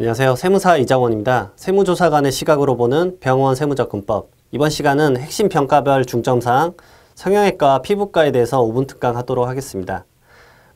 안녕하세요. 세무사 이장원입니다. 세무조사관의 시각으로 보는 병원 세무접근법. 이번 시간은 핵심 평가별 중점사항, 성형외과, 와 피부과에 대해서 5분 특강 하도록 하겠습니다.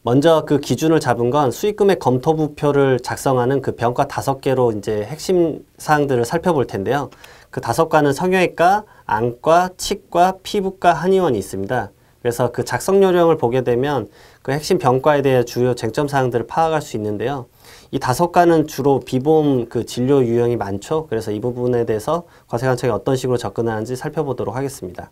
먼저 그 기준을 잡은 건 수익금액 검토부표를 작성하는 그 병과 다섯 개로 이제 핵심 사항들을 살펴볼 텐데요. 그 다섯 과는 성형외과, 안과, 치과, 피부과, 한의원이 있습니다. 그래서 그 작성 요령을 보게 되면 그 핵심 병과에 대해 주요 쟁점 사항들을 파악할 수 있는데요. 이 다섯 가는 주로 비보험 그 진료 유형이 많죠. 그래서 이 부분에 대해서 과세관청이 어떤 식으로 접근하는지 살펴보도록 하겠습니다.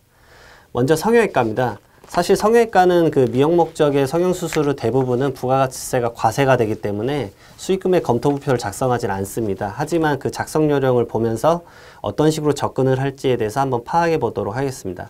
먼저 성형외과입니다. 사실 성형외과는 그 미용 목적의 성형수술의 대부분은 부가가치세가 과세가 되기 때문에 수익금의 검토부표를 작성하진 않습니다. 하지만 그 작성 요령을 보면서 어떤 식으로 접근을 할지에 대해서 한번 파악해 보도록 하겠습니다.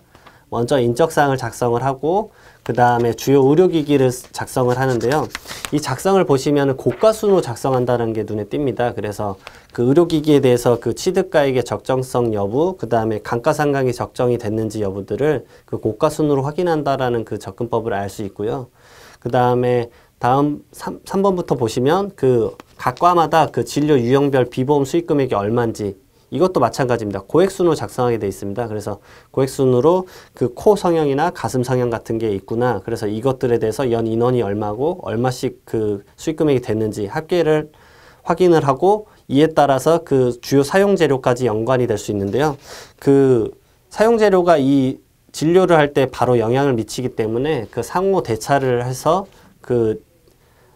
먼저 인적사항을 작성을 하고 그 다음에 주요 의료기기를 작성을 하는데요. 이 작성을 보시면 고가순으로 작성한다는 게 눈에 띕니다. 그래서 그 의료기기에 대해서 그 취득가액의 적정성 여부, 그 다음에 감가상각이 적정이 됐는지 여부들을 그 고가순으로 확인한다라는 그 접근법을 알 수 있고요. 그 다음에 다음 3, 3번부터 보시면 그 각과마다 그 진료 유형별 비보험 수익 금액이 얼마인지 이것도 마찬가지입니다. 고액순으로 작성하게 돼 있습니다. 그래서 고액순으로 그 코 성향이나 가슴 성향 같은 게 있구나. 그래서 이것들에 대해서 연 인원이 얼마고 얼마씩 그 수익 금액이 됐는지 합계를 확인을 하고 이에 따라서 그 주요 사용 재료까지 연관이 될 수 있는데요. 그 사용 재료가 이 진료를 할 때 바로 영향을 미치기 때문에 그 상호 대차를 해서 그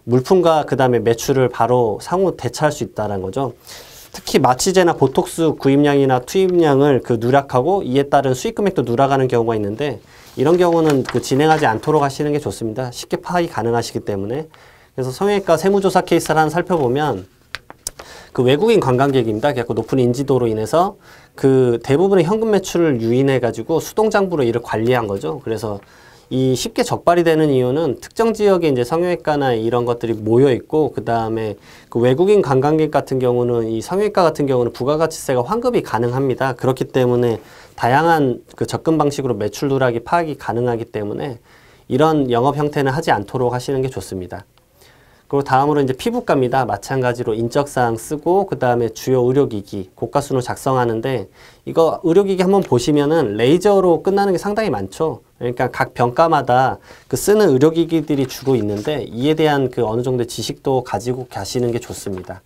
물품과 그 다음에 매출을 바로 상호 대차할 수 있다는 거죠. 특히 마취제나 보톡스 구입량이나 투입량을 그 누락하고 이에 따른 수익 금액도 누락하는 경우가 있는데 이런 경우는 그 진행하지 않도록 하시는 게 좋습니다. 쉽게 파악이 가능하시기 때문에 그래서 성형외과 세무조사 케이스를 한 살펴보면 그 외국인 관광객입니다. 그래서 높은 인지도로 인해서 그 대부분의 현금 매출을 유인해 가지고 수동장부로 이를 관리한 거죠. 그래서 이 쉽게 적발이 되는 이유는 특정 지역에 이제 성형외과나 이런 것들이 모여 있고 그다음에 그 외국인 관광객 같은 경우는 이 성형외과 같은 경우는 부가가치세가 환급이 가능합니다. 그렇기 때문에 다양한 그 접근 방식으로 매출 누락이 파악이 가능하기 때문에 이런 영업 형태는 하지 않도록 하시는 게 좋습니다. 그리고 다음으로 이제 피부과입니다. 마찬가지로 인적사항 쓰고 그 다음에 주요 의료기기 고가순으로 작성하는데 이거 의료기기 한번 보시면은 레이저로 끝나는 게 상당히 많죠. 그러니까 각 병과마다 그 쓰는 의료기기들이 주로 있는데 이에 대한 그 어느 정도 지식도 가지고 가시는 게 좋습니다.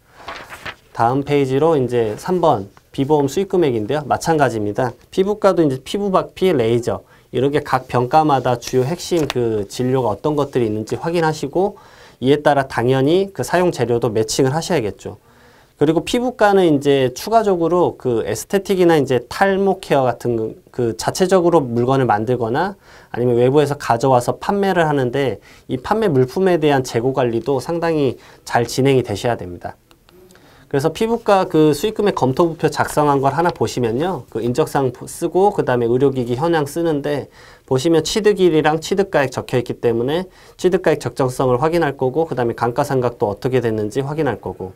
다음 페이지로 이제 3번 비보험 수익 금액인데요. 마찬가지입니다. 피부과도 이제 피부박피, 레이저 이렇게 각 병과마다 주요 핵심 그 진료가 어떤 것들이 있는지 확인하시고 이에 따라 당연히 그 사용 재료도 매칭을 하셔야겠죠. 그리고 피부과는 이제 추가적으로 그 에스테틱이나 이제 탈모 케어 같은 그 자체적으로 물건을 만들거나 아니면 외부에서 가져와서 판매를 하는데 이 판매 물품에 대한 재고 관리도 상당히 잘 진행이 되셔야 됩니다. 그래서 피부과 그 수익금액 검토 부표 작성한 걸 하나 보시면요. 그 인적상 쓰고 그다음에 의료기기 현황 쓰는데 보시면 취득일이랑 취득가액 적혀 있기 때문에 취득가액 적정성을 확인할 거고 그다음에 감가상각도 어떻게 됐는지 확인할 거고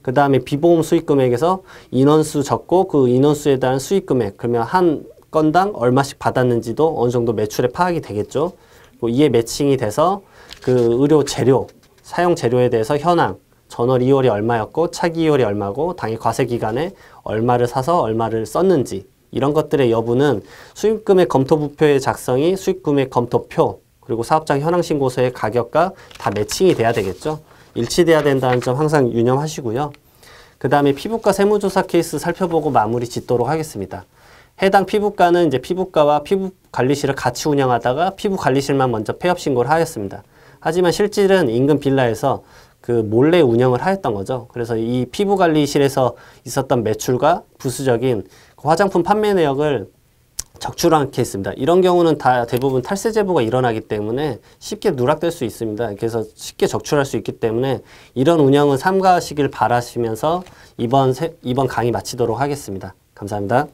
그 다음에 비보험 수익금액에서 인원수 적고 그 인원수에 대한 수익금액 그러면 한 건당 얼마씩 받았는지도 어느 정도 매출에 파악이 되겠죠. 뭐 이에 매칭이 돼서 그 의료 재료, 사용 재료에 대해서 현황, 전월 2월이 얼마였고 차기 2월이 얼마고 당일 과세 기간에 얼마를 사서 얼마를 썼는지 이런 것들의 여부는 수익금액 검토 부표의 작성이 수익금액 검토표 그리고 사업장 현황 신고서의 가격과 다 매칭이 돼야 되겠죠. 일치돼야 된다는 점 항상 유념하시고요. 그 다음에 피부과 세무조사 케이스 살펴보고 마무리 짓도록 하겠습니다. 해당 피부과는 이제 피부과와 피부관리실을 같이 운영하다가 피부관리실만 먼저 폐업 신고를 하였습니다. 하지만 실질은 인근 빌라에서 그 몰래 운영을 하였던 거죠. 그래서 이 피부관리실에서 있었던 매출과 부수적인 그 화장품 판매 내역을 적출하게 했습니다. 이런 경우는 다 대부분 탈세 제보가 일어나기 때문에 쉽게 누락될 수 있습니다. 그래서 쉽게 적출할 수 있기 때문에 이런 운영은 삼가하시길 바라시면서 이번 세, 이번 강의 마치도록 하겠습니다. 감사합니다.